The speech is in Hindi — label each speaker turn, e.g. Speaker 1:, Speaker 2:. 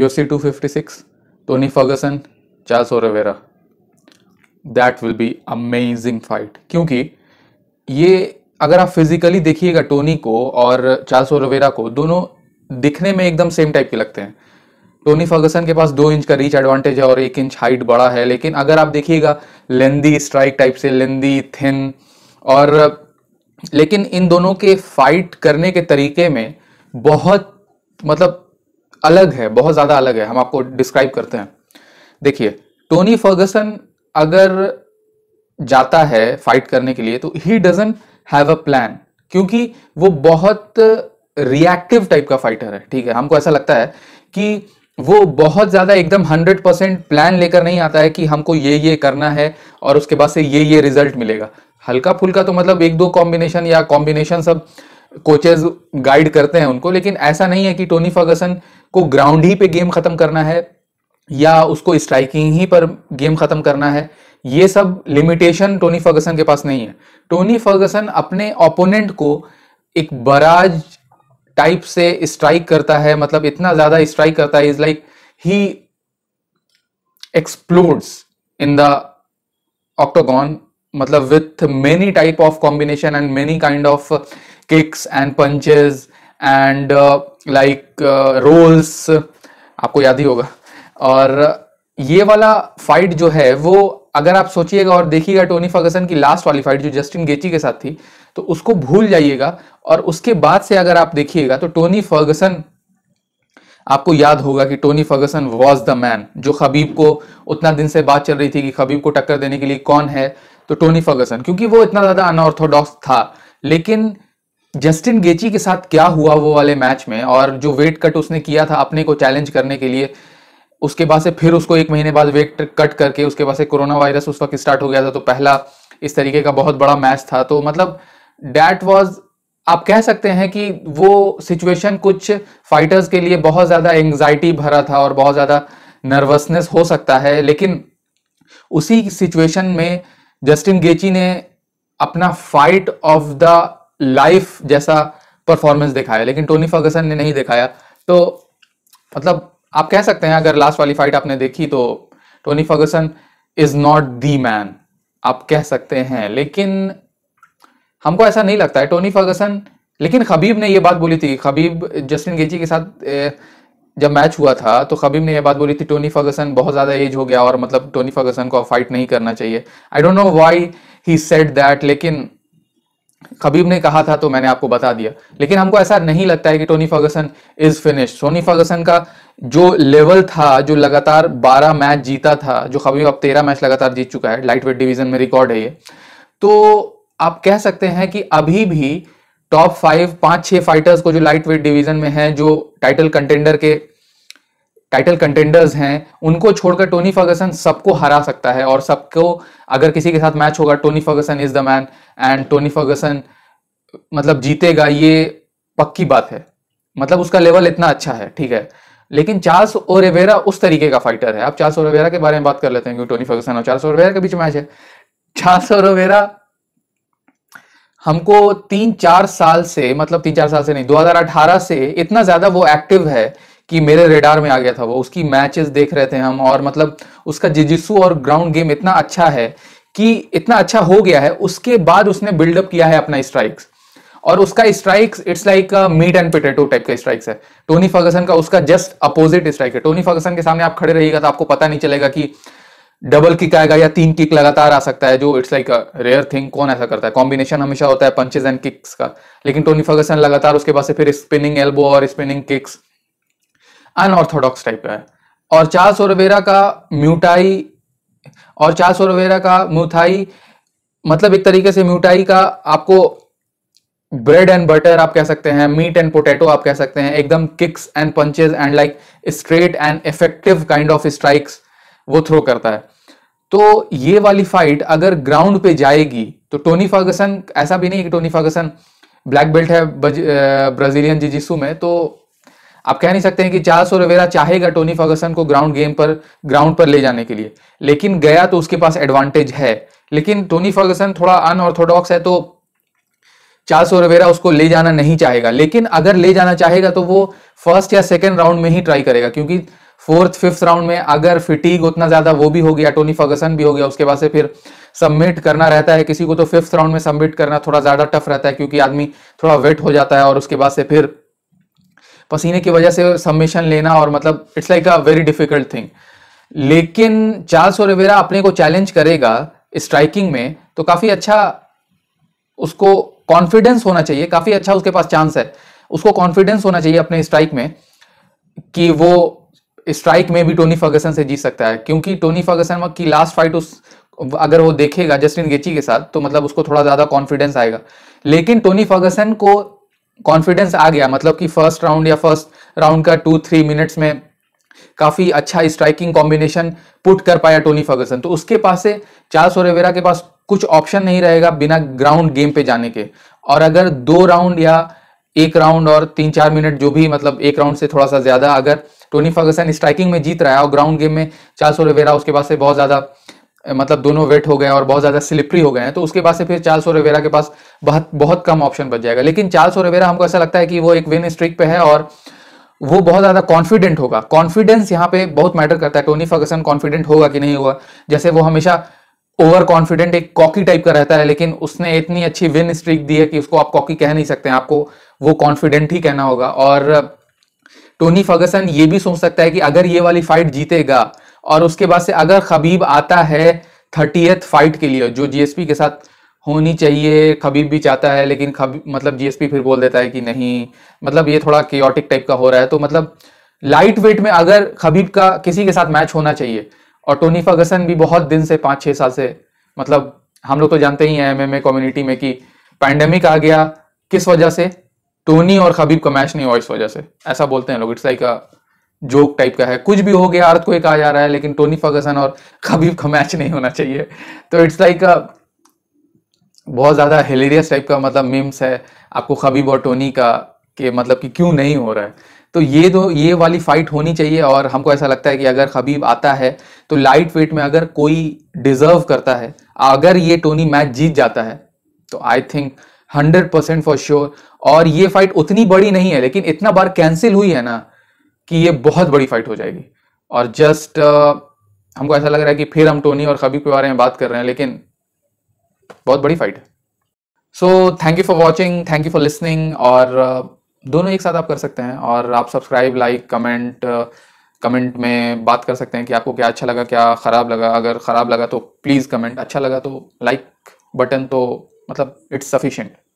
Speaker 1: UFC 256, Tony Ferguson Charles Oliveira. That will be amazing fight क्योंकि ये अगर आप फिजिकली देखिएगा टोनी को और चार्ल्स ओरवेरा को दोनों दिखने में एकदम सेम टाइप के लगते हैं टोनी फर्गसन के पास दो इंच का रीच एडवांटेज है और एक इंच हाइट बड़ा है लेकिन अगर आप देखिएगा लेंदी स्ट्राइक टाइप से लेंदी थिन और लेकिन इन दोनों के फाइट करने के तरीके में बहुत मतलब अलग है बहुत ज़्यादा अलग है हम आपको डिस्क्राइब करते हैं देखिए टोनी फर्गसन अगर जाता है फाइट करने के लिए तो he doesn't have a plan क्योंकि वो बहुत रिएक्टिव टाइप का फाइटर है ठीक है हमको ऐसा लगता है कि वो बहुत ज़्यादा एकदम हंड्रेड परसेंट प्लान लेकर नहीं आता है कि हमको ये ये करना है और उसके बाद से ये ये रिजल्ट मिलेगा हल्का फुल्का तो मतलब एक दो कॉम्बिनेशन या कॉम्बिनेशन सब कोचेज गाइड करते हैं उनको लेकिन ऐसा नहीं है कि टोनी फर्गसन को ग्राउंड ही पे गेम खत्म करना है या उसको स्ट्राइकिंग ही पर गेम खत्म करना है ये सब लिमिटेशन टोनी फर्गसन के पास नहीं है टोनी फर्गसन अपने ओपोनेंट को एक बराज टाइप से स्ट्राइक करता है मतलब इतना ज्यादा स्ट्राइक करता है is like he explodes in the octagon मतलब with many type of combination and many kind of kicks and punches and like rolls आपको याद ही होगा और ये वाला फाइट जो है वो अगर आप सोचिएगा और देखिएगा टोनी फर्गसन की लास्ट वाली फाइट जो जस्टिन गेची के साथ थी तो उसको भूल जाइएगा और उसके बाद से अगर आप देखिएगा तो टोनी फर्गसन आपको याद होगा कि Tony Ferguson was the man जो खबीब को उतना दिन से बात चल रही थी कि खबीब को टक्कर देने के लिए कौन है तो टोनी फर्गसन क्योंकि वो इतना ज्यादा अनऑर्थोडॉक्स था लेकिन जस्टिन गेची के साथ क्या हुआ वो वाले मैच में और जो वेट कट उसने किया था अपने को चैलेंज करने के लिए उसके बाद से फिर उसको एक महीने बाद वेट कट करके उसके बाद से कोरोना वायरस उस वक्त स्टार्ट हो गया था तो पहला इस तरीके का बहुत बड़ा मैच था तो मतलब डैट वॉज आप कह सकते हैं कि वो सिचुएशन कुछ फाइटर्स के लिए बहुत ज़्यादा एंग्जाइटी भरा था और बहुत ज़्यादा नर्वसनेस हो सकता है लेकिन उसी सिचुएशन में जस्टिन गेची ने अपना फाइट ऑफ द लाइफ जैसा परफॉर्मेंस दिखाया लेकिन टोनी फर्गसन ने नहीं दिखाया तो मतलब आप कह सकते हैं अगर लास्ट वाली फाइट आपने देखी तो Tony Ferguson is not the man आप कह सकते हैं लेकिन हमको ऐसा नहीं लगता है टोनी फर्गसन लेकिन खबीब ने यह बात बोली थी खबीब जस्टिन गेची के साथ जब मैच हुआ था तो खबीब ने यह बात बोली थी टोनी फर्गसन बहुत ज्यादा एज हो गया और मतलब टोनी फर्गसन को फाइट नहीं करना चाहिए I don't know why he said that लेकिन खबीब ने कहा था तो मैंने आपको बता दिया लेकिन हमको ऐसा नहीं लगता है कि Tony Ferguson is finished Tony Ferguson का जो लेवल था जो लगातार 12 मैच जीता था जो खबीब अब 13 मैच लगातार जीत चुका है लाइट वेट डिवीजन में रिकॉर्ड है ये तो आप कह सकते हैं कि अभी भी टॉप फाइव पांच छह फाइटर्स को जो लाइट वेट डिवीजन में है जो टाइटल कंटेंडर के टाइटल कंटेंडर्स हैं उनको छोड़कर टोनी फर्गसन सबको हरा सकता है और सबको अगर किसी के साथ मैच होगा Tony Ferguson is the man and Tony Ferguson मतलब जीतेगा ये पक्की बात है मतलब उसका लेवल इतना अच्छा है ठीक है लेकिन चार्ल्स ओरेवेरा उस तरीके का फाइटर है आप चार्ल्स ओरेवेरा के बारे में बात कर लेते हैं क्योंकि टोनी फर्गसन और चार्ल्स ओरेवेरा के बीच मैच है चार्ल्स ओरेवेरा हमको तीन चार साल से मतलब तीन चार साल से नहीं 2018 से इतना ज्यादा वो एक्टिव है कि मेरे रेडार में आ गया था वो उसकी मैचेस देख रहे थे हम और मतलब उसका जिजिसू और ग्राउंड गेम इतना अच्छा है कि इतना अच्छा हो गया है उसके बाद उसने बिल्डअप किया है अपना स्ट्राइक्स और उसका strikes it's like meat and potato type का स्ट्राइक्स है टोनी फर्गसन का उसका जस्ट अपोजिट स्ट्राइक है टोनी फर्गसन के सामने आप खड़े रहिएगा तो आपको पता नहीं चलेगा कि डबल किक आएगा या तीन किक लगातार आ सकता है जो इट्स लाइक रेयर थिंग कौन ऐसा करता है कॉम्बिनेशन हमेशा होता है पंचेज एंड किक्स का लेकिन टोनी फर्गसन लगातार उसके पास से फिर स्पिनिंग एल्बो और स्पिनिंग किक्स अनऑर्थोडॉक्स टाइप का है और चार्ल्स ओरवेरा का म्यूटाई और चार्ल्स ओरवेरा का म्यूथाई मतलब एक तरीके से म्यूटाई का आपको ब्रेड एंड बटर आप कह सकते हैं मीट एंड पोटैटो आप कह सकते हैं एकदम kicks and punches and like straight and effective kind of strikes वो थ्रो करता है तो ये वाली फाइट अगर ग्राउंड पे जाएगी तो टोनी फर्गसन ऐसा भी नहीं कि टोनी फर्गसन ब्लैक बेल्ट है ब्राजीलियन जिजिसू में तो आप कह नहीं सकते हैं कि चार्ल्स और चाहेगा टोनी फर्गसन को ग्राउंड गेम पर ग्राउंड पर ले जाने के लिए लेकिन गया तो उसके पास एडवांटेज है लेकिन टोनी फर्गसन थोड़ा अनऑर्थोडॉक्स है तो चार्ल्स और रवेरा उसको ले जाना नहीं चाहेगा लेकिन अगर ले जाना चाहेगा तो वो फर्स्ट या सेकेंड राउंड में ही ट्राई करेगा क्योंकि फोर्थ फिफ्थ राउंड में अगर फिटीग उतना ज्यादा वो भी हो गया टोनी फर्गसन भी हो गया उसके बाद से फिर सबमिट करना रहता है किसी को तो फिफ्थ राउंड में सबमिट करना थोड़ा ज्यादा टफ रहता है क्योंकि आदमी थोड़ा वेट हो जाता है और उसके बाद से फिर पसीने की वजह से सबमिशन लेना और मतलब it's like a very difficult thing लेकिन चार्ल्स ओलिवेरा अपने को चैलेंज करेगा स्ट्राइकिंग में तो काफ़ी अच्छा उसको कॉन्फिडेंस होना चाहिए काफ़ी अच्छा उसके पास चांस है उसको कॉन्फिडेंस होना चाहिए अपने स्ट्राइक में कि वो स्ट्राइक में भी टोनी फर्गसन से जीत सकता है क्योंकि टोनी फर्गसन की लास्ट फाइट उस अगर वो देखेगा जस्टिन गेची के साथ तो मतलब उसको थोड़ा ज़्यादा कॉन्फिडेंस आएगा लेकिन टोनी फर्गसन को कॉन्फिडेंस आ गया मतलब कि फर्स्ट राउंड या फर्स्ट राउंड का टू थ्री मिनट्स में काफी अच्छा स्ट्राइकिंग कॉम्बिनेशन पुट कर पाया टोनी फर्गसन तो उसके पास से चार्ल्स ओरेवेरा के पास कुछ ऑप्शन नहीं रहेगा बिना ग्राउंड गेम पे जाने के और अगर दो राउंड या एक राउंड और तीन चार मिनट जो भी मतलब एक राउंड से थोड़ा सा ज्यादा अगर टोनी फर्गसन स्ट्राइकिंग में जीत रहा है और ग्राउंड गेम में चार्ल्स ओरेवेरा उसके पास से बहुत ज्यादा मतलब दोनों वेट हो गए और बहुत ज्यादा स्लिपरी हो गए हैं तो उसके बाद से फिर चार्ल्स और रिवेरा के पास बहुत बहुत कम ऑप्शन बच जाएगा लेकिन चार्ल्स और रिवेरा हमको ऐसा लगता है कि वो एक विन स्ट्रिक पे है और वो बहुत ज्यादा कॉन्फिडेंट होगा कॉन्फिडेंस यहाँ पे बहुत मैटर करता है टोनी फर्गसन कॉन्फिडेंट होगा कि नहीं होगा जैसे वो हमेशा ओवर कॉन्फिडेंट एक कॉकी टाइप का रहता है लेकिन उसने इतनी अच्छी विन स्ट्रीक दी है कि उसको आप कॉकी कह नहीं सकते आपको वो कॉन्फिडेंट ही कहना होगा और टोनी फर्गसन ये भी सोच सकता है कि अगर ये वाली फाइट जीतेगा और उसके बाद से अगर खबीब आता है थर्टीएथ फाइट के लिए जो जीएसपी के साथ होनी चाहिए खबीब भी चाहता है लेकिन खबीब मतलब जीएसपी फिर बोल देता है कि नहीं मतलब ये थोड़ा क्योटिक टाइप का हो रहा है तो मतलब लाइट वेट में अगर खबीब का किसी के साथ मैच होना चाहिए और टोनी फर्गसन भी बहुत दिन से पाँच छः साल से मतलब हम लोग तो जानते ही हैं एमएमए कम्युनिटी में कि पैंडेमिक आ गया किस वजह से धोनी और खबीब का मैच नहीं हुआ इस वजह से ऐसा बोलते हैं लोग इट्स लाइक जोक टाइप का है कुछ भी हो गया अर्थ को एक आ जा रहा है लेकिन टोनी फर्गसन और खबीब का मैच नहीं होना चाहिए तो इट्स लाइक बहुत ज़्यादा हिलेरियस टाइप का मतलब मीम्स है आपको खबीब और टोनी का के मतलब कि क्यों नहीं हो रहा है तो ये दो ये वाली फाइट होनी चाहिए और हमको ऐसा लगता है कि अगर खबीब आता है तो लाइट वेट में अगर कोई डिजर्व करता है अगर ये टोनी मैच जीत जाता है तो I think hundred percent for sure और ये फाइट उतनी बड़ी नहीं है लेकिन इतना बार कैंसिल हुई है ना कि ये बहुत बड़ी फाइट हो जाएगी और जस्ट uh, हमको ऐसा लग रहा है कि फिर हम टोनी और खबीब के बारे में बात कर रहे हैं लेकिन बहुत बड़ी फाइट है so thank you for watching thank you for listening और uh, दोनों एक साथ आप कर सकते हैं और आप सब्सक्राइब लाइक कमेंट कमेंट में बात कर सकते हैं कि आपको क्या अच्छा लगा क्या ख़राब लगा अगर ख़राब लगा तो प्लीज़ कमेंट अच्छा लगा तो लाइक बटन तो मतलब इट्स सफिशेंट